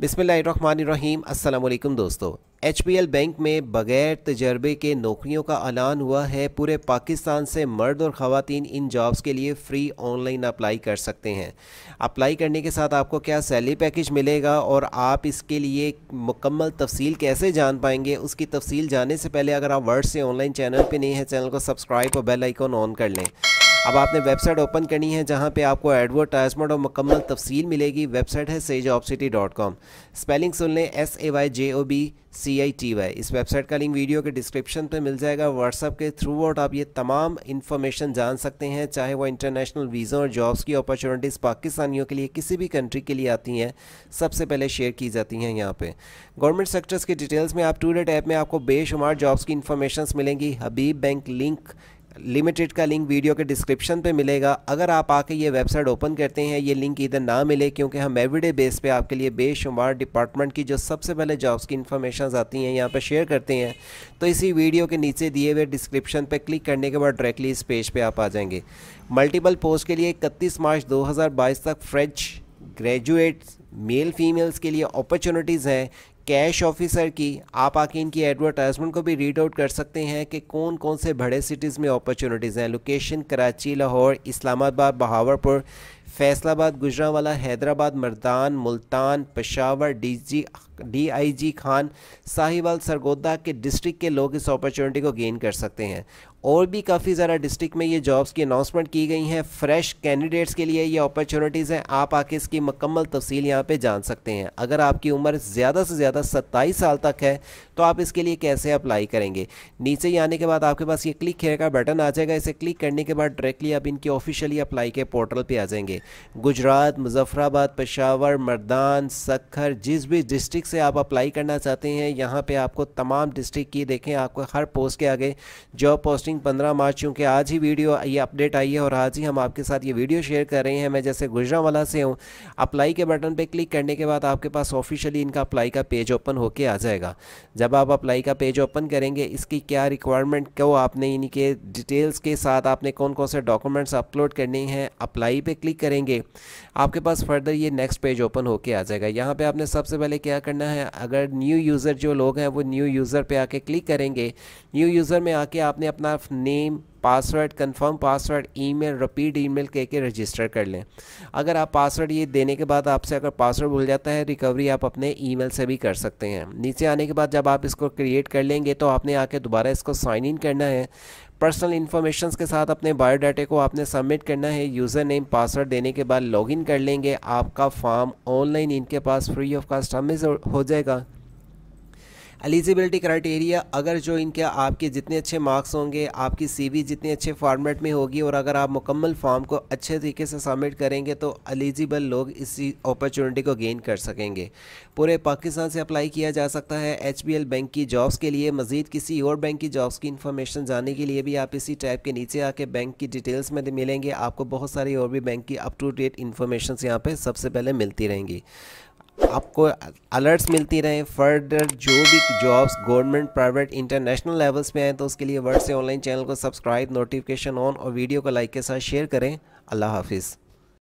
बिसमीम अल्लाम दोस्तों एच पी एल बैंक में बग़ैर तजर्बे के नौकरियों का ऐलान हुआ है पूरे पाकिस्तान से मर्द और ख़वान इन जॉब्स के लिए फ़्री ऑनलाइन अप्लाई कर सकते हैं अप्लाई करने के साथ आपको क्या सैलरी पैकेज मिलेगा और आप इसके लिए मुकम्मल तफसील कैसे जान पाएंगे उसकी तफसील जानने से पहले अगर आप वर्ड से ऑनलाइन चैनल पर नहीं है चैनल को सब्सक्राइब और बेल आइकॉन ऑन कर लें अब आपने वेबसाइट ओपन करनी है जहाँ पे आपको एडवर्टाइजमेंट और मुकम्मल तफसील मिलेगी वेबसाइट है sage of city dot com spelling सुन लें S A Y J O B C I T Y इस वेबसाइट का लिंक वीडियो के डिस्क्रिप्शन पे मिल जाएगा व्हाट्सअप के थ्रू आउट आप ये तमाम इन्फॉर्मेशन जान सकते हैं चाहे वो इंटरनेशनल वीज़ों और जॉब्स की अपॉर्चुनिटीज़ पाकिस्तानियों के लिए किसी भी कंट्री के लिए आती हैं सबसे पहले शेयर की जाती हैं यहाँ पे गवर्नमेंट सेक्टर्स की डिटेल्स में आप टू डेट ऐप में आपको बेशुमार जॉब्स की इन्फॉर्मेशन मिलेंगी हबीब बैंक लिंक लिमिटेड का लिंक वीडियो के डिस्क्रिप्शन पे मिलेगा अगर आप आके ये वेबसाइट ओपन करते हैं ये लिंक इधर ना मिले क्योंकि हम एवरीडे बेस पे आपके लिए बेशुमार डिपार्टमेंट की जो सबसे पहले जॉब्स की इन्फॉर्मेशन आती हैं यहाँ पर शेयर करते हैं तो इसी वीडियो के नीचे दिए हुए डिस्क्रिप्शन पर क्लिक करने के बाद डायरेक्टली इस पेज पर पे आप आ जाएंगे मल्टीपल पोस्ट के लिए इकतीस मार्च दो तक फ्रेंच ग्रेजुएट्स मेल फीमेल्स के लिए अपॉर्चुनिटीज़ हैं कैश ऑफिसर की आप आके इनकी एडवर्टाइजमेंट को भी रीड आउट कर सकते हैं कि कौन कौन से बड़े सिटीज़ में अपॉर्चुनिटीज़ हैं location Karachi Lahore Islamabad Bahawalpur Faisalabad Gujranwala Hyderabad Mardan Multan D DG DIG Khan Sahiwal Sargodha के डिस्ट्रिक्ट के लोग इस अपॉर्चुनिटी को गेन कर सकते हैं और भी काफ़ी ज़रा डिस्ट्रिक्ट में ये जॉब्स की अनाउंसमेंट की गई हैं फ्रेश कैंडिडेट्स के लिए ये अपॉर्चुनिटीज़ हैं आप आके इसकी मकम्मल तफसील यहाँ पे जान सकते हैं अगर आपकी उम्र ज़्यादा से ज़्यादा सत्ताईस साल तक है तो आप इसके लिए कैसे अप्लाई करेंगे नीचे ही आने के बाद आपके पास ये क्लिक खेर का बटन आ जाएगा इसे क्लिक करने के बाद डायरेक्टली आप इनके ऑफिशियली अप्लाई के पोर्टल पर आ जाएंगे लिए गुजरात मुजफ्फराबाद पेशावर मर्दान सखर जिस भी डिस्ट्रिक्ट से आप अप्लाई करना चाहते हैं यहाँ पे आपको तमाम डिस्ट्रिक्ट की देखें आपको हर पोस्ट के आगे जॉब पोस्टिंग पंद्रह मार्च क्योंकि आज ही वीडियो ये अपडेट आई है और आज ही हम आपके साथ ये वीडियो शेयर कर रहे हैं मैं जैसे गुजरावाला से हूँ अप्लाई के बटन पर क्लिक करने के बाद आपके पास ऑफिशियली इनका अप्लाई का पेज ओपन होकर आ जाएगा जब आप अप्लाई का पेज ओपन करेंगे इसकी क्या रिक्वायरमेंट क्यों आपने इनके डिटेल्स के साथ आपने कौन कौन से डॉक्यूमेंट्स अपलोड करने हैं अप्लाई पे क्लिक करेंगे आपके पास फर्दर ये नेक्स्ट पेज ओपन होके आ जाएगा यहाँ पे आपने सबसे पहले क्या करना है अगर न्यू यूज़र जो लोग हैं वो न्यू यूज़र पे आके क्लिक करेंगे न्यू यूज़र में आके आपने अपना name password confirm password email repeat email कह के रजिस्टर कर लें अगर आप पासवर्ड ये देने के बाद आपसे अगर पासवर्ड भूल जाता है रिकवरी आप अपने ईमेल से भी कर सकते हैं नीचे आने के बाद जब आप इसको क्रिएट कर लेंगे तो आपने आके दोबारा इसको साइन इन करना है पर्सनल इन्फॉर्मेशन के साथ अपने बायोडाटे को आपने सबमिट करना है यूज़र नेम पासवर्ड देने के बाद लॉगिन कर लेंगे आपका फॉर्म ऑनलाइन इनके पास फ्री ऑफ कास्ट हमें हो जाएगा एलिजिबिलिटी क्राइटेरिया अगर जो इनके आपके जितने अच्छे मार्क्स होंगे आपकी सीवी जितने अच्छे फॉर्मेट में होगी और अगर आप मुकम्मल फॉर्म को अच्छे तरीके से सबमिट करेंगे तो एलिजिबल लोग इसी अपॉर्चुनिटी को गेन कर सकेंगे पूरे पाकिस्तान से अप्लाई किया जा सकता है एच बैंक की जॉब्स के लिए मजीद किसी और बैंक की जॉब्स की इन्फॉर्मेशन जानने के लिए भी आप इसी टाइप के नीचे आके बैंक की डिटेल्स में मिलेंगे आपको बहुत सारी और भी बैंक की अप टू डेट इन्फॉर्मेशन यहाँ पर सबसे पहले मिलती रहेंगी आपको अलर्ट्स मिलती रहें फर्दर जो भी jobs government private international levels पे हैं तो उसके लिए वर्ड से ऑनलाइन चैनल को सब्सक्राइब नोटिफिकेशन ऑन और वीडियो को लाइक के साथ शेयर करें अल्लाह हाफिज़